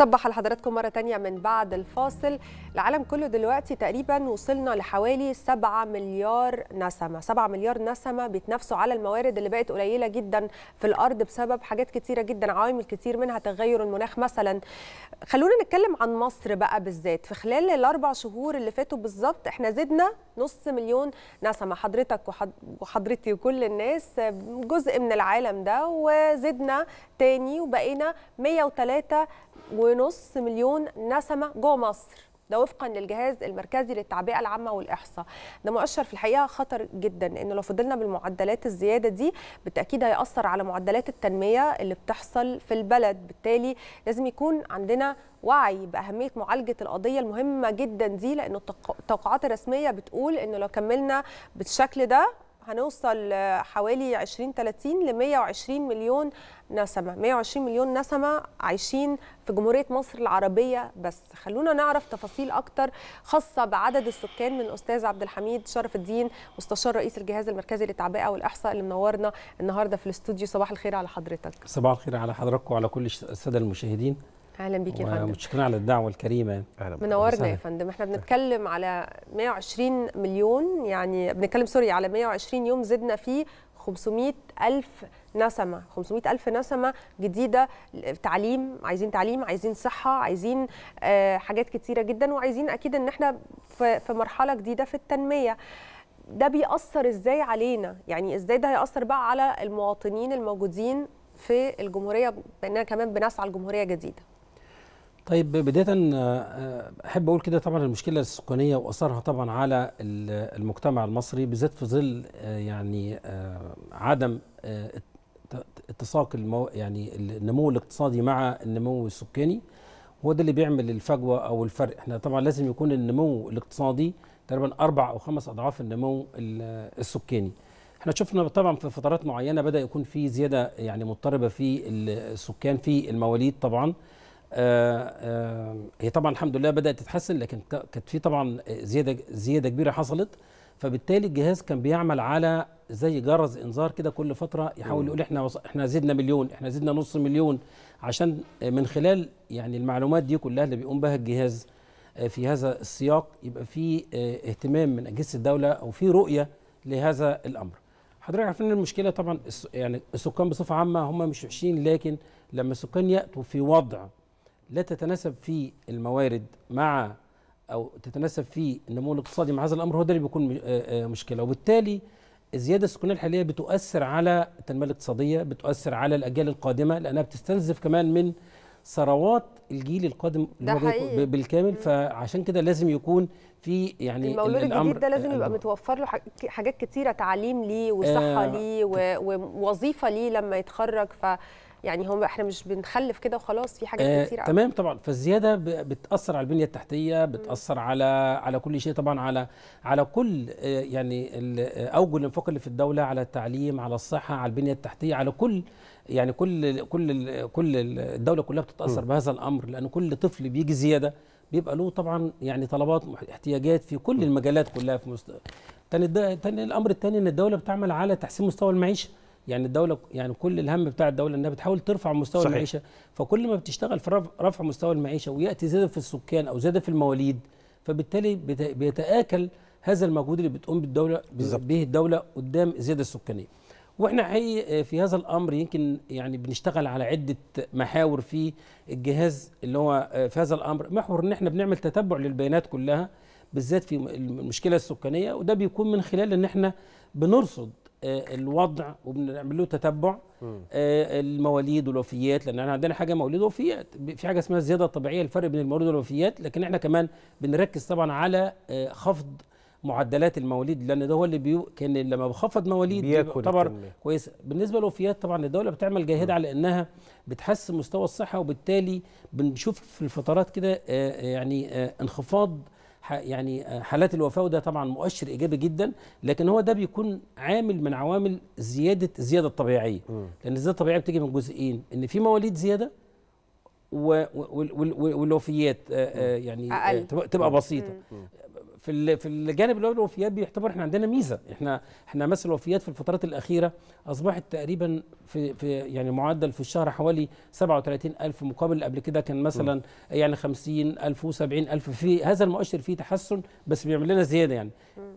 صباح لحضراتكم مرة تانية من بعد الفاصل العالم كله دلوقتي تقريبا وصلنا لحوالي 7 مليار نسمة 7 مليار نسمة بيتنافسوا على الموارد اللي بقت قليلة جدا في الأرض بسبب حاجات كتيرة جدا عوامل كتير منها تغير المناخ مثلا خلونا نتكلم عن مصر بقى بالذات في خلال الأربع شهور اللي فاتوا بالظبط احنا زدنا نص مليون نسمة حضرتك وحضرتي وكل الناس جزء من العالم ده وزدنا تاني وبقينا 103 و ونص مليون نسمة جوه مصر ده وفقا للجهاز المركزي للتعبئه العامه والاحصاء ده مؤشر في الحقيقه خطر جدا ان لو فضلنا بالمعدلات الزياده دي بالتاكيد هياثر على معدلات التنميه اللي بتحصل في البلد بالتالي لازم يكون عندنا وعي باهميه معالجه القضيه المهمه جدا دي لان التوقعات الرسميه بتقول انه لو كملنا بالشكل ده هنوصل حوالي 20 30 ل 120 مليون نسمه 120 مليون نسمه عايشين في جمهوريه مصر العربيه بس خلونا نعرف تفاصيل اكتر خاصه بعدد السكان من استاذ عبد الحميد شرف الدين مستشار رئيس الجهاز المركزي للتعبئه والاحصاء اللي منورنا النهارده في الاستوديو صباح الخير على حضرتك صباح الخير على حضرتك وعلى كل الساده المشاهدين اهلا بيك يا فندم متشكرين على الدعوه الكريمه منورنا يا فندم احنا نعم. بنتكلم على 120 مليون يعني بنتكلم سوري على 120 يوم زدنا فيه 500 ألف نسمة 500 ألف نسمة جديدة تعليم عايزين تعليم عايزين صحة عايزين آه، حاجات كتيرة جدا وعايزين أكيد أن احنا في مرحلة جديدة في التنمية ده بيأثر إزاي علينا يعني إزاي ده هيأثر بقى على المواطنين الموجودين في الجمهورية بأننا كمان بنسعى لجمهورية جديدة طيب بداية آه، آه، أحب أقول كده طبعا المشكلة السكانية وأثرها طبعا على المجتمع المصري بالذات في ظل آه، يعني عدم اتساق المو يعني النمو الاقتصادي مع النمو السكاني هو ده اللي بيعمل الفجوة أو الفرق احنا طبعا لازم يكون النمو الاقتصادي تقريبا أربع أو خمس أضعاف النمو السكاني احنا شفنا طبعا في فترات معينة بدأ يكون في زيادة يعني مضطربة في السكان في المواليد طبعا آه، آه، هي طبعا الحمد لله بدات تتحسن لكن كانت في طبعا زياده زياده كبيره حصلت فبالتالي الجهاز كان بيعمل على زي جرس انذار كده كل فتره يحاول يقول احنا وص... احنا زدنا مليون احنا زدنا نص مليون عشان من خلال يعني المعلومات دي كلها اللي بيقوم بها الجهاز آه، في هذا السياق يبقى في اهتمام من اجهزه الدوله او في رؤيه لهذا الامر حضرتك عارفين المشكله طبعا يعني السكان بصفه عامه هم مش وحشين لكن لما السكان ياتوا في وضع لا تتناسب في الموارد مع او تتناسب في النمو الاقتصادي مع هذا الامر هو ده اللي بيكون آه، آه، مشكله وبالتالي الزياده السكانيه الحاليه بتؤثر على التنميه الاقتصاديه بتؤثر على الاجيال القادمه لانها بتستنزف كمان من ثروات الجيل القادم ده حقيقي. بالكامل فعشان كده لازم يكون في يعني المولود الجديد ده لازم يبقى آه، متوفر له حاجات كتيره تعليم ليه وصحه آه ليه ووظيفه ليه لما يتخرج ف يعني هم احنا مش بنخلف كده وخلاص في حاجات آه كتير تمام طبعا فالزياده بتاثر على البنيه التحتيه بتاثر على على كل شيء طبعا على على كل آه، يعني اوجه الانفاق اللي في الدوله على التعليم على الصحه على البنيه التحتيه على كل يعني كل كل كل الدوله كلها بتتاثر م. بهذا الامر لان كل طفل بيجي زياده بيبقى له طبعا يعني طلبات احتياجات في كل المجالات كلها في مستوى تاني, تاني الامر الثاني ان الدوله بتعمل على تحسين مستوى المعيشه يعني الدوله يعني كل الهم بتاع الدوله انها بتحاول ترفع مستوى صحيح. المعيشه فكل ما بتشتغل في رفع مستوى المعيشه وياتي زياده في السكان او زياده في المواليد فبالتالي بيتاكل هذا المجهود اللي بتقوم بالدوله بالزبط. به الدوله قدام الزياده السكانيه واحنا حقيقي في هذا الامر يمكن يعني بنشتغل على عده محاور في الجهاز اللي هو في هذا الامر محور ان احنا بنعمل تتبع للبيانات كلها بالذات في المشكله السكانيه وده بيكون من خلال ان احنا بنرصد آه، الوضع وبنعمل له تتبع آه، المواليد والوفيات لان احنا عندنا حاجه مواليد ووفيات في حاجه اسمها الزياده الطبيعيه الفرق بين المواليد والوفيات لكن احنا كمان بنركز طبعا على آه، خفض معدلات المواليد لان ده هو اللي بيو... كان لما بخفض مواليد يعتبر كويس بالنسبه للوفيات طبعا الدوله بتعمل جاهده على انها بتحسن مستوى الصحه وبالتالي بنشوف في الفترات كده يعني انخفاض يعني آه، حالات الوفاه وده طبعا مؤشر ايجابي جدا لكن هو ده بيكون عامل من عوامل زياده الزياده الطبيعيه لان الزياده الطبيعيه بتيجي من جزئين ان في مواليد زياده والوفيات آه، آه، يعني أقل. تبقى بسيطه في في الجانب اللي هو الوفيات بيعتبر احنا عندنا ميزه احنا احنا مثلا الوفيات في الفترات الاخيره اصبحت تقريبا في, في يعني معدل في الشهر حوالي 37000 مقابل قبل كده كان مثلا يعني 50000 و70000 في هذا المؤشر فيه تحسن بس بيعمل لنا زياده يعني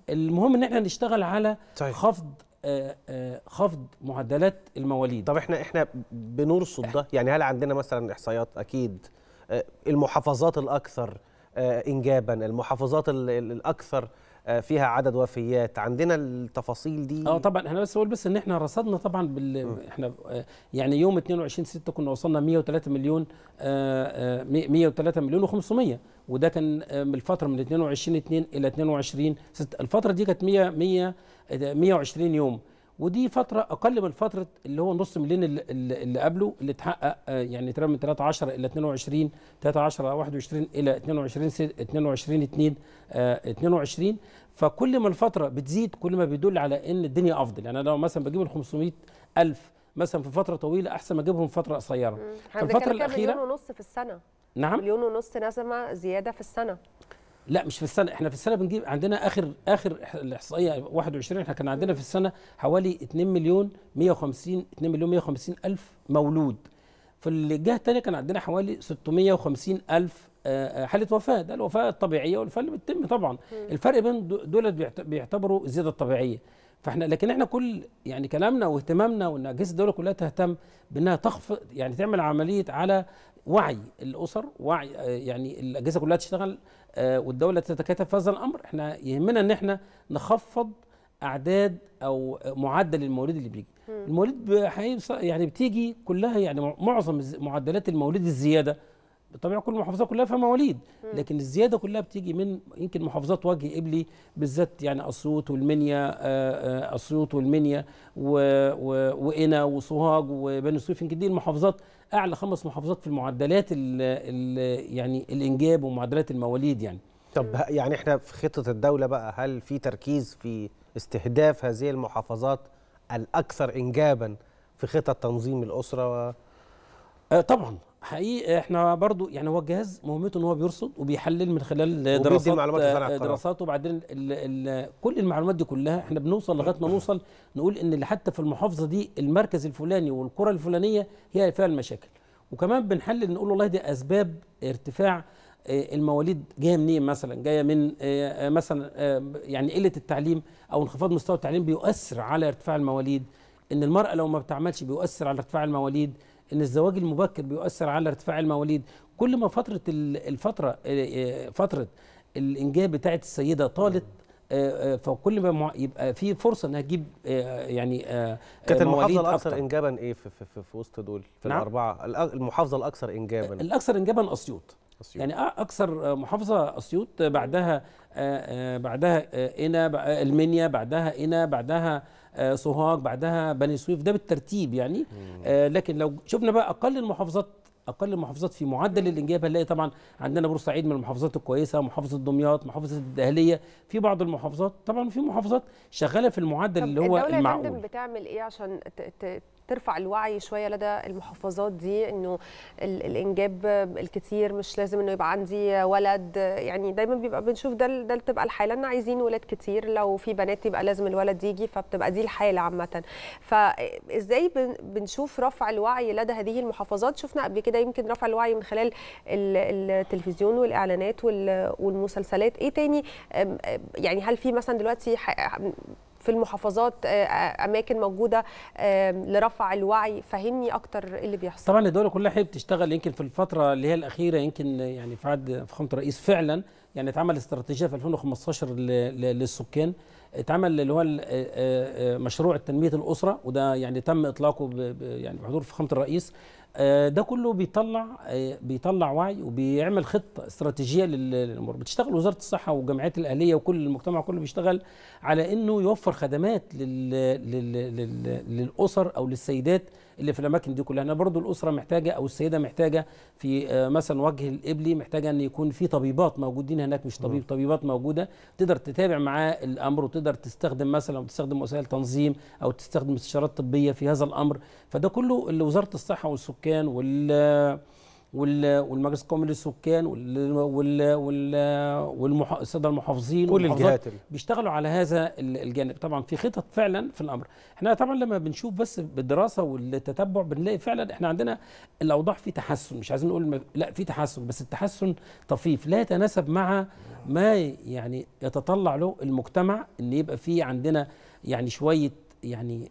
المهم ان احنا نشتغل على طيب. خفض آه، آه، خفض معدلات المواليد طب احنا احنا بنرصد ده يعني هل عندنا مثلا احصائيات اكيد آه، المحافظات الاكثر آه، انجابا المحافظات الاكثر آه، فيها عدد وفيات عندنا التفاصيل دي اه طبعا احنا بس اقول بس ان احنا رصدنا طبعا بال... احنا آه، يعني يوم 22 6 كنا وصلنا 103 مليون 103 مليون و500 وده كان من الفتره من 22 2 الى 22 6 الفتره دي كانت 100 100 120 يوم ودي فتره اقل من فتره اللي هو نص مليون اللي, اللي قبله اللي اتحقق آه، يعني تقريبا من 13 الى 22 13 او 21 الى 22 22 2 22 فكل ما الفتره بتزيد كل ما بيدل على ان الدنيا افضل يعني انا لو مثلا بجيب ال 500 الف مثلا في فتره طويله احسن ما اجيبهم في فتره قصيره الفتره الاخيره مليون ونص في السنه نعم مليون ونص نسمه زياده في السنه لا مش في السنه احنا في السنه بنجيب عندنا اخر اخر الاحصائيه 21 احنا كان عندنا في السنه حوالي 2 مليون 150 2 مليون 150 الف مولود في الجهه الثانيه كان عندنا حوالي 650 الف آه، آه، حاله وفاه ده الوفاه الطبيعيه والوفاه اللي بتتم طبعا الفرق بين دول بيعتبروا الزياده الطبيعيه فاحنا لكن احنا كل يعني كلامنا واهتمامنا وان اجهزه الدوله كلها تهتم بانها تخفض يعني تعمل عمليه على وعي الاسر وعي آه، يعني الاجهزه كلها تشتغل آه، والدوله تتكاتف في هذا الامر احنا يهمنا ان احنا نخفض اعداد او معدل المواليد اللي بيجي المواليد يعني بتيجي كلها يعني معظم معدلات المواليد الزياده بالطبع كل المحافظات كلها فيها مواليد لكن الزياده كلها بتيجي من يمكن محافظات وجه قبلي بالذات يعني اسيوط والمنيا آه، آه، اسيوط والمنيا وقنا وسوهاج وبني سويف يمكن دي المحافظات اعلى خمس محافظات في المعدلات الـ الـ يعني الانجاب ومعدلات المواليد يعني طب يعني احنا في خطه الدوله بقى هل في تركيز في استهداف هذه المحافظات الاكثر انجابا في خطط تنظيم الاسره و... آه، طبعا حقيقي احنا برضو يعني هو الجهاز مهمته ان هو بيرصد وبيحلل من خلال دراسات معلومات آه، دراسات وبعدين ال ال كل المعلومات دي كلها احنا بنوصل لغايه ما نوصل نقول ان اللي حتى في المحافظه دي المركز الفلاني والكره الفلانيه هي فيها المشاكل وكمان بنحلل نقول والله دي اسباب ارتفاع آه، المواليد جايه منين مثلا جايه من آه، مثلا يعني قله التعليم او انخفاض مستوى التعليم بيؤثر على ارتفاع المواليد ان المراه لو ما بتعملش بيؤثر على ارتفاع المواليد ان الزواج المبكر بيؤثر على ارتفاع المواليد كل ما فتره الفتره آه، آه، فتره الانجاب بتاعه السيده طالت آه، فكل ما يبقى في فرصه انها تجيب يعني كانت المحافظه الاكثر انجابا ايه في, في, في, في وسط دول في نعم؟ الاربعه المحافظه الاكثر انجابا الاكثر انجابا اسيوط أسيوط. يعني اكثر محافظه اسيوط بعدها بعدها قنا المنيا بعدها قنا بعدها سوهاج بعدها بني سويف ده بالترتيب يعني لكن لو شفنا بقى اقل المحافظات اقل المحافظات في معدل الانجاب هنلاقي طبعا عندنا بورسعيد من المحافظات الكويسه محافظه دمياط محافظه الدهليه في بعض المحافظات طبعا في محافظات شغاله في المعدل اللي هو المعقول بتعمل ايه عشان ترفع الوعي شويه لدى المحافظات دي انه الانجاب الكتير مش لازم انه يبقى عندي ولد يعني دايما بيبقى بنشوف ده ده بتبقى الحاله ان عايزين ولاد كتير لو في بنات يبقى لازم الولد يجي فبتبقى دي الحاله عامه فازاي بنشوف رفع الوعي لدى هذه المحافظات شفنا قبل كده يمكن رفع الوعي من خلال التلفزيون والاعلانات والمسلسلات ايه تاني يعني هل في مثلا دلوقتي في المحافظات آه، آه، اماكن موجوده آه، لرفع الوعي فهمني اكتر إيه اللي بيحصل طبعا الدوله كلها هي بتشتغل يمكن في الفتره اللي هي الاخيره يمكن يعني في عهد فخامه الرئيس فعلا يعني اتعمل استراتيجيه في 2015 للسكان اتعمل اللي هو مشروع تنميه الاسره وده يعني تم اطلاقه يعني بحضور فخامه الرئيس آه، ده كله بيطلع آه، بيطلع وعي وبيعمل خطه استراتيجيه للامور بتشتغل وزاره الصحه والجمعيات الاهليه وكل المجتمع كله بيشتغل على انه يوفر خدمات للاسر او للسيدات اللي في الاماكن دي كلها انا برضو الاسره محتاجه او السيده محتاجه في آه، مثلا وجه الابلي محتاجه ان يكون في طبيبات موجودين هناك مش طبيب طبيبات موجوده تقدر تتابع معاه الامر وتقدر تستخدم مثلا تستخدم وسائل تنظيم او تستخدم استشارات طبيه في هذا الامر فده كله اللي وزاره الصحه والسكان وال والمجلس القومي للسكان والساده المحافظين كل الجهات بيشتغلوا على هذا الجانب طبعا في خطط فعلا في الامر احنا طبعا لما بنشوف بس بالدراسه والتتبع بنلاقي فعلا احنا عندنا الاوضاع في تحسن مش عايزين نقول لا في تحسن بس التحسن طفيف لا يتناسب مع ما يعني يتطلع له المجتمع ان يبقى في عندنا يعني شويه يعني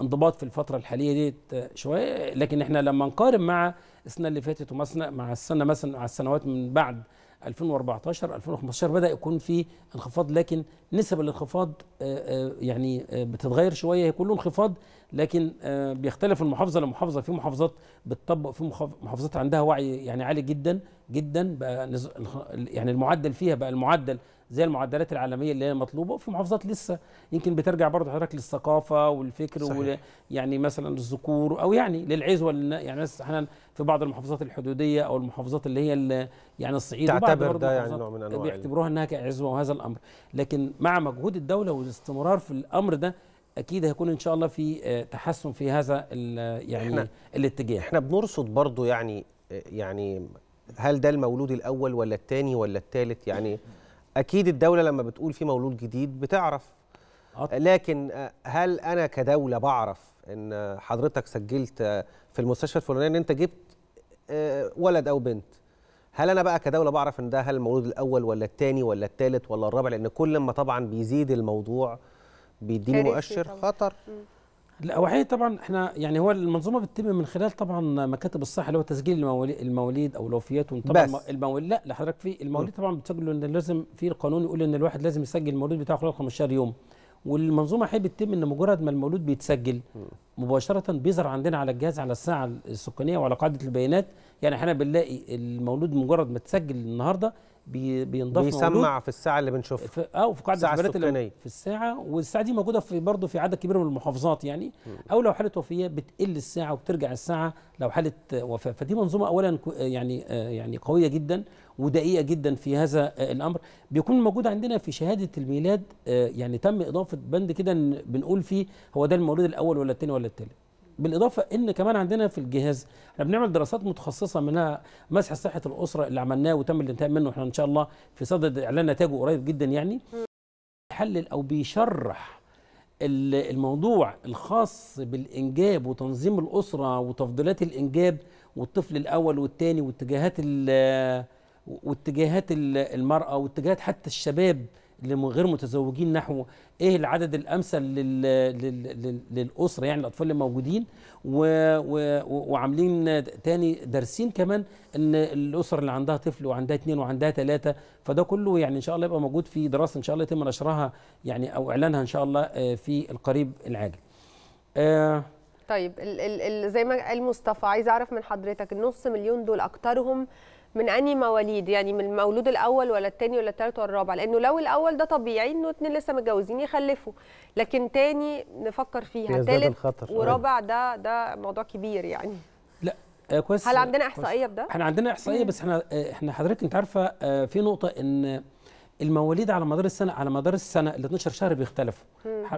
انضباط في الفترة الحالية ديت شوية لكن احنا لما نقارن مع السنة اللي فاتت ومثلا مع السنة مثلا مع السنوات من بعد 2014 2015 بدأ يكون في انخفاض لكن نسب الانخفاض آه، آه، يعني آه، بتتغير شوية هي كله انخفاض لكن بيختلف المحافظة لمحافظة في محافظات بتطبق في محافظات عندها وعي يعني عالي جدا جدا بقى يعني المعدل فيها بقى المعدل زي المعدلات العالميه اللي هي مطلوبه وفي محافظات لسه يمكن بترجع برضه حضرتك للثقافه والفكر صحيح. يعني مثلا الذكور او يعني للعزوه يعني احنا في بعض المحافظات الحدوديه او المحافظات اللي هي اللي يعني الصعيد تعتبر ده يعني نوع من انواع بيعتبروها انها كعزوه وهذا الامر لكن مع مجهود الدوله والاستمرار في الامر ده اكيد هيكون ان شاء الله في آه، تحسن في هذا يعني احنا الاتجاه احنا بنرصد برضه يعني آه، يعني هل ده المولود الاول ولا الثاني ولا الثالث يعني اكيد الدوله لما بتقول في مولود جديد بتعرف لكن آه، هل انا كدوله بعرف ان حضرتك سجلت آه، في المستشفى الفلانيه ان انت جبت آه، ولد او بنت هل انا بقى كدوله بعرف ان ده هل المولود الاول ولا الثاني ولا الثالث ولا الرابع لان كل ما طبعا بيزيد الموضوع بيديني مؤشر خطر م. لا طبعا احنا يعني هو المنظومه بتتم من خلال طبعا مكاتب الصحه اللي هو تسجيل المواليد, المواليد او الوفيات طبعا بس المواليد لا لحضرتك في المواليد طبعا بتسجل ان لازم في القانون يقول ان الواحد لازم يسجل المولود بتاعه خلال 15 يوم والمنظومه هي بتتم ان مجرد ما المولود بيتسجل مباشره بيظهر عندنا على الجهاز على الساعه السكانيه وعلى قاعده البيانات يعني احنا بنلاقي المولود مجرد ما تسجل النهارده بي بينضاف بيسمع في الساعه اللي بنشوفها اه في قاعده الساعه في الساعه والساعه دي موجوده في برضه في عدد كبير من المحافظات يعني او لو حاله وفاه بتقل الساعه وبترجع الساعه لو حاله وفاه فدي منظومه اولا يعني آه، يعني قويه جدا ودقيقه جدا في هذا آه، الامر بيكون موجود عندنا في شهاده الميلاد آه، يعني تم اضافه بند كده بنقول فيه هو ده المولود الاول ولا الثاني ولا الثالث بالاضافه ان كمان عندنا في الجهاز احنا بنعمل دراسات متخصصه منها مسح صحه الاسره اللي عملناه وتم الانتهاء منه احنا ان شاء الله في صدد اعلان نتائجه قريب جدا يعني بيحلل او بيشرح الموضوع الخاص بالانجاب وتنظيم الاسره وتفضيلات الانجاب والطفل الاول والثاني واتجاهات واتجاهات المراه واتجاهات حتى الشباب لغير متزوجين نحو ايه العدد الامثل للـ للـ للـ للاسره يعني الاطفال اللي موجودين وعاملين تاني دارسين كمان ان الاسر اللي عندها طفل وعندها اثنين وعندها ثلاثه فده كله يعني ان شاء الله يبقى موجود في دراسه ان شاء الله يتم نشرها يعني او اعلانها ان شاء الله آه، في القريب العاجل. آه طيب زي ما قال مصطفى عايز اعرف من حضرتك النص مليون دول اكترهم من انهي مواليد يعني من المولود الاول ولا الثاني ولا الثالث ولا الرابع لانه لو الاول ده طبيعي انه اتنين لسه متجوزين يخلفوا لكن تاني نفكر فيها ثالث ورابع ده ده موضوع كبير يعني لا آه، كويس هل عندنا احصائيه في ده؟ احنا عندنا احصائيه بس احنا آه، احنا حضرتك انت عارفه آه، في نقطه ان المواليد على مدار السنه على مدار السنه ال 12 شهر بيختلفوا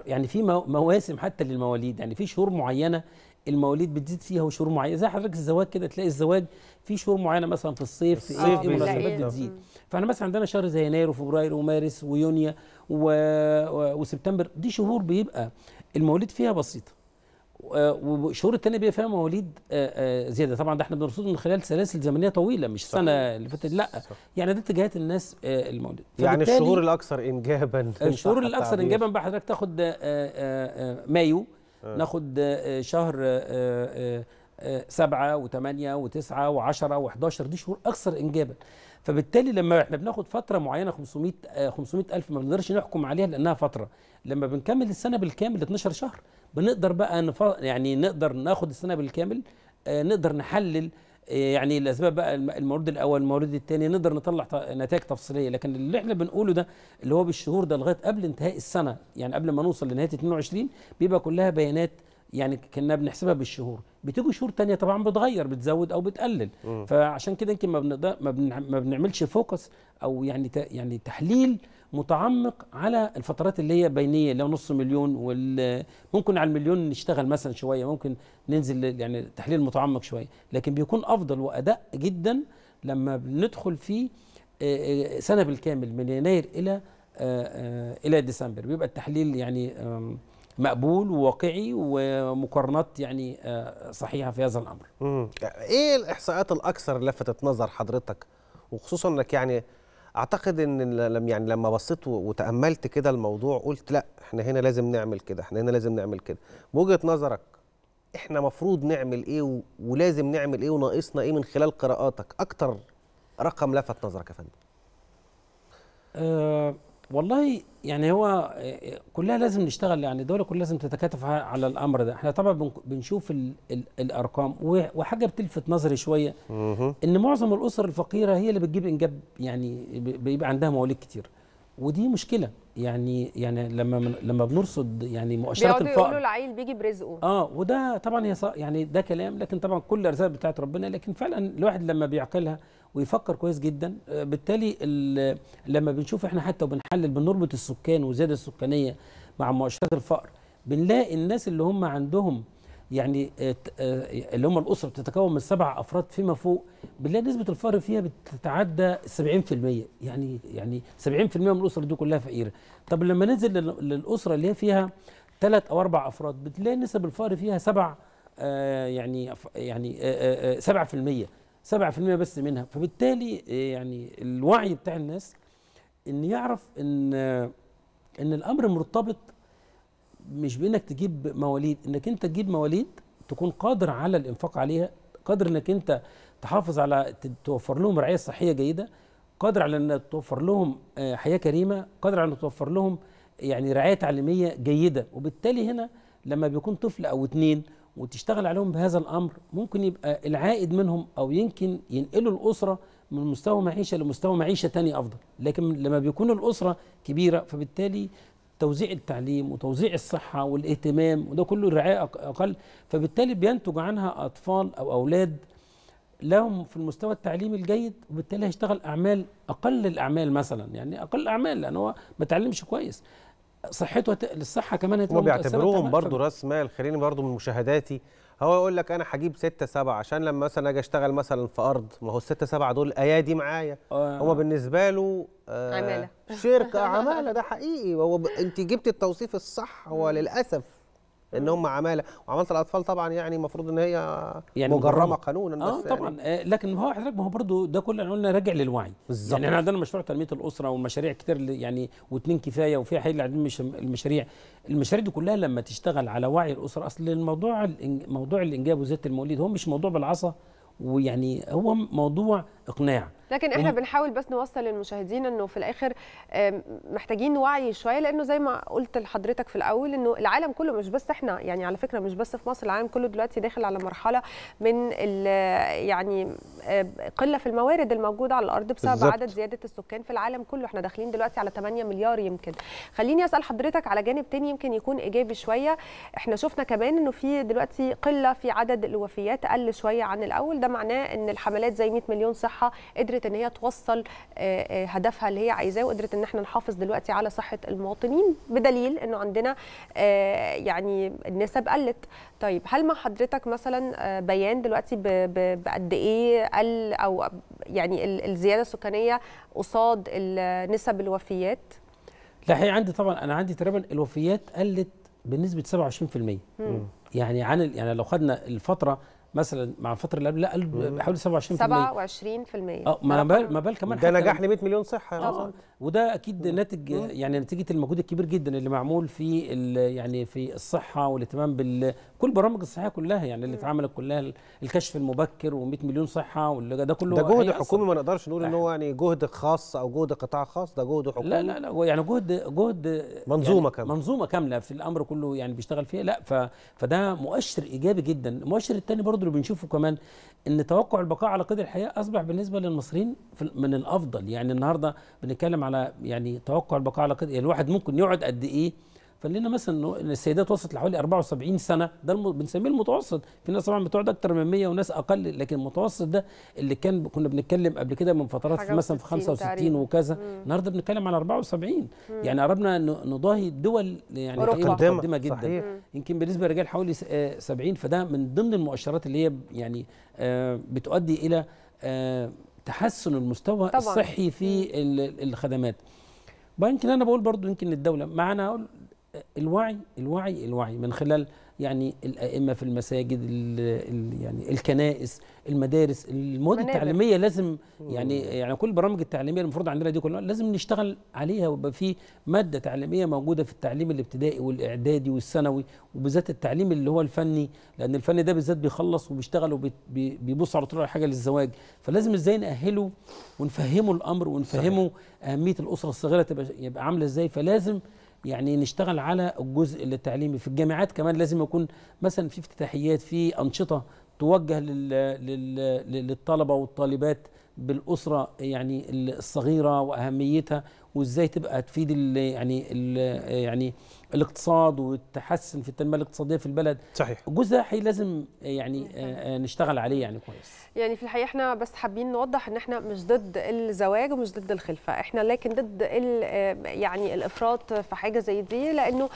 يعني في مواسم حتى للمواليد يعني في شهور معينه المواليد بتزيد فيها وشهور معينه زي حضرتك الزواج كده تلاقي الزواج في شهور معينه مثلا في الصيف الصيف في إيه، المناسبات بتزيد فاحنا مثلا عندنا شهر زي يناير وفبراير ومارس ويونيو و... و... وسبتمبر دي شهور بيبقى المواليد فيها بسيطه آه، والشهور الثانيه بيبقى فيها مواليد آه، آه، زياده طبعا ده احنا بنرصده من خلال سلاسل زمنيه طويله مش صح سنه اللي فاتت لا صح يعني ده اتجاهات الناس المواليد يعني الشهور الاكثر انجابا الشهور الاكثر انجابا بقى حضرتك تاخد مايو آه. ناخد آه، آه، شهر آه، سبعة وثمانية وتسعة وعشرة وحداشر دي شهور أكثر إنجابا فبالتالي لما احنا بناخد فترة معينة 500 500 ألف ما بنقدرش نحكم عليها لأنها فترة لما بنكمل السنة بالكامل 12 شهر بنقدر بقى يعني نقدر ناخد السنة بالكامل نقدر نحلل يعني الاسباب بقى المورد الاول المورد الثاني نقدر نطلع نتائج تفصيليه لكن اللي احنا بنقوله ده اللي هو بالشهور ده لغايه قبل انتهاء السنه يعني قبل ما نوصل لنهايه 22 بيبقى كلها بيانات يعني كنا بنحسبها بالشهور بتيجي شهور تانية طبعا بتغير بتزود او بتقلل م. فعشان كده يمكن ما بنقدر ما, بنعملش فوكس او يعني يعني تحليل متعمق على الفترات اللي هي بينيه اللي نص مليون وال ممكن على المليون نشتغل مثلا شويه ممكن ننزل يعني تحليل متعمق شويه لكن بيكون افضل وادق جدا لما بندخل في سنه بالكامل من يناير الى الى ديسمبر بيبقى التحليل يعني مقبول وواقعي ومقارنات يعني صحيحه في هذا الامر. امم ايه الاحصاءات الاكثر لفتت نظر حضرتك وخصوصا انك يعني اعتقد ان لم يعني لما بصيت وتاملت كده الموضوع قلت لا احنا هنا لازم نعمل كده احنا هنا لازم نعمل كده بوجهه نظرك احنا مفروض نعمل ايه ولازم نعمل ايه وناقصنا ايه من خلال قراءاتك اكتر رقم لفت نظرك يا فندم آه، والله يعني هو آه، آه، كلها لازم نشتغل يعني الدوله كلها لازم تتكاتف على الامر ده احنا طبعا بنشوف الـ الـ الارقام وحاجه بتلفت نظري شويه ان معظم الاسر الفقيره هي اللي بتجيب انجاب يعني بيبقى عندها مواليد كتير ودي مشكله يعني يعني لما من لما بنرصد يعني مؤشرات الفقر بيقولوا العيل بيجي برزقه اه وده طبعا هي يعني ده كلام لكن طبعا كل الارزاق بتاعت ربنا لكن فعلا الواحد لما بيعقلها ويفكر كويس جدا آه، بالتالي لما بنشوف احنا حتى وبنحلل بنربط السكان وزيادة السكانية مع مؤشرات الفقر بنلاقي الناس اللي هم عندهم يعني آه، آه، اللي هم الاسره بتتكون من سبع افراد فيما فوق بنلاقي نسبه الفقر فيها بتتعدى 70% يعني يعني 70% من الاسره دي كلها فقيره طب لما ننزل للاسره اللي هي فيها ثلاث او اربع افراد بتلاقي نسب الفقر فيها سبع يعني يعني 7% 7% بس منها فبالتالي آه، يعني الوعي بتاع الناس ان يعرف ان آه، ان الامر مرتبط مش بانك تجيب مواليد انك انت تجيب مواليد تكون قادر على الانفاق عليها قادر انك انت تحافظ على توفر لهم رعايه صحيه جيده قادر على ان توفر لهم آه، حياه كريمه قادر على ان توفر لهم يعني رعايه تعليميه جيده وبالتالي هنا لما بيكون طفل او اتنين وتشتغل عليهم بهذا الامر ممكن يبقى العائد منهم او يمكن ينقلوا الاسره من مستوى معيشه لمستوى معيشه تاني افضل لكن لما بيكون الاسره كبيره فبالتالي توزيع التعليم وتوزيع الصحه والاهتمام وده كله الرعايه اقل فبالتالي بينتج عنها اطفال او اولاد لهم في المستوى التعليمي الجيد وبالتالي هيشتغل اعمال اقل الاعمال مثلا يعني اقل الاعمال لان هو ما تعلمش كويس صحته الصحه كمان هتبقى وبيعتبروهم برضه راس مال خليني برضه من مشاهداتي هو يقول لك انا هجيب 6 7 عشان لما مثلا اجي اشتغل مثلا في ارض ما هو ال 6 7 دول ايادي معايا آه. هو بالنسبه له آه عماله شركه عماله ده حقيقي هو ب... انت جبت التوصيف الصح هو للاسف لان هم عماله وعماله الاطفال طبعا يعني المفروض ان هي يعني مجرمه قانونا اه طبعا يعني آه، لكن هو حضرتك ما هو برضه ده كله قلنا راجع للوعي بالظبط يعني احنا عندنا مشروع تنميه الاسره والمشاريع كتير يعني واثنين كفايه وفيها حل مش المشاريع المشاريع دي كلها لما تشتغل على وعي الاسره اصل الموضوع موضوع الانجاب وزياده المواليد هو مش موضوع بالعصا ويعني هو موضوع اقناع لكن إيه. احنا بنحاول بس نوصل للمشاهدين انه في الاخر محتاجين وعي شويه لانه زي ما قلت لحضرتك في الاول انه العالم كله مش بس احنا يعني على فكره مش بس في مصر العالم كله دلوقتي داخل على مرحله من يعني قله في الموارد الموجوده على الارض بسبب بالزبط. عدد زياده السكان في العالم كله احنا داخلين دلوقتي على 8 مليار يمكن خليني اسال حضرتك على جانب تاني يمكن يكون ايجابي شويه احنا شفنا كمان انه في دلوقتي قله في عدد الوفيات قل شويه عن الاول ده معناه ان الحملات زي 100 مليون صحه قدرت قدرت ان هي توصل آه، آه، هدفها اللي هي عايزاه وقدرت ان احنا نحافظ دلوقتي على صحه المواطنين بدليل انه عندنا آه، يعني النسب قلت طيب هل مع حضرتك مثلا بيان دلوقتي بقد ايه قل او يعني الزياده السكانيه قصاد نسب الوفيات لا هي عندي طبعا انا عندي تقريبا الوفيات قلت بنسبه 27% مم. يعني عن يعني لو خدنا الفتره مثلا مع الفتره اللي قبل لا حوالي بحوالي 27% 27% اه ما بال ما بال كمان ده نجاح ل 100 مليون صحه آه. آه،, اه وده اكيد ناتج يعني نتيجه المجهود الكبير جدا اللي معمول في يعني في الصحه والاهتمام كل برامج الصحيه كلها يعني اللي اتعملت كلها الكشف المبكر و100 مليون صحه واللي ده كله ده جهد حكومي ما نقدرش نقول ان هو يعني جهد خاص او جهد قطاع خاص ده جهد حكومي لا لا لا يعني جهد جهد منظومه يعني كامله منظومه كامله في الامر كله يعني بيشتغل فيها لا ف فده مؤشر ايجابي جدا المؤشر الثاني برضه اللي بنشوفه كمان ان توقع البقاء على قيد الحياه اصبح بالنسبه للمصريين من الافضل يعني النهارده بنتكلم على يعني توقع البقاء على قيد يعني الواحد ممكن يقعد قد ايه فلقينا مثلا ان السيدات وصلت لحوالي 74 سنه ده بنسميه المتوسط في ناس طبعا بتقعد اكتر من 100 وناس اقل لكن المتوسط ده اللي كان كنا بنتكلم قبل كده من فترات في مثلا في 65 تعريف. وكذا النهارده بنتكلم على 74 مم. يعني قربنا نضاهي دول يعني متقدمه جدا صحيح. يمكن بالنسبه للرجال حوالي 70 آه، فده من ضمن المؤشرات اللي هي يعني آه، بتؤدي الى آه، تحسن المستوى طبعا. الصحي في الخدمات ويمكن انا بقول برضو يمكن الدوله معنا الوعي الوعي الوعي من خلال يعني الائمه في المساجد الـ الـ يعني الكنائس المدارس المواد التعليميه لازم يعني يعني كل البرامج التعليميه المفروض عندنا دي كلها لازم نشتغل عليها ويبقى في ماده تعليميه موجوده في التعليم الابتدائي والاعدادي والثانوي وبالذات التعليم اللي هو الفني لان الفني ده بالذات بيخلص وبيشتغل وبيبص على طول على حاجه للزواج فلازم ازاي ناهله ونفهمه الامر ونفهمه صحيح. اهميه الاسره الصغيره تبقى يبقى عامله ازاي فلازم يعني نشتغل على الجزء التعليمي في الجامعات كمان لازم يكون مثلا في افتتاحيات في انشطه توجه للطلبه والطالبات بالاسره يعني الصغيره واهميتها وازاي تبقى تفيد ال يعني ال يعني الاقتصاد وتحسن في التنميه الاقتصاديه في البلد صحيح الجزء ده لازم يعني آه، آه، نشتغل عليه يعني كويس يعني في الحقيقه احنا بس حابين نوضح ان احنا مش ضد الزواج ومش ضد الخلفه احنا لكن ضد آه، يعني الافراط في حاجه زي دي لانه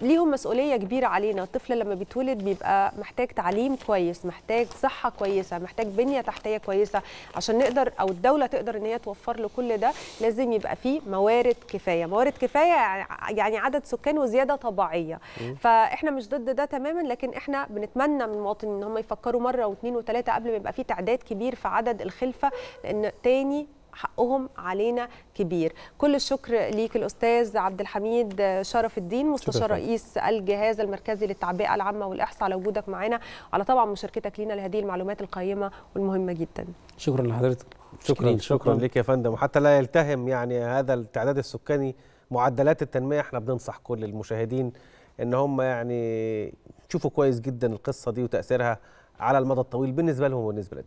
ليهم مسؤوليه كبيره علينا الطفل لما بيتولد بيبقى محتاج تعليم كويس محتاج صحه كويسه محتاج بنيه تحتيه كويسه عشان نقدر او الدوله تقدر ان هي توفر له كل ده لازم يبقى فيه موارد كفايه موارد كفايه يعني عدد سكان وزياده طبيعيه فاحنا مش ضد ده تماما لكن احنا بنتمنى من المواطنين ان هم يفكروا مره واثنين وثلاثه قبل ما يبقى في تعداد كبير في عدد الخلفه لان تاني حقهم علينا كبير كل الشكر ليك الاستاذ عبد الحميد شرف الدين مستشار رئيس الجهاز المركزي للتعبئه العامه والاحصاء على وجودك معنا على طبعا مشاركتك لنا لهذه المعلومات القيمه والمهمه جدا شكرا لحضرتك شكرا شكرا لك يا فندم وحتى لا يلتهم يعني هذا التعداد السكاني معدلات التنميه احنا بننصح كل المشاهدين ان هم يعني يشوفوا كويس جدا القصه دي وتاثيرها على المدى الطويل بالنسبه لهم وبالنسبه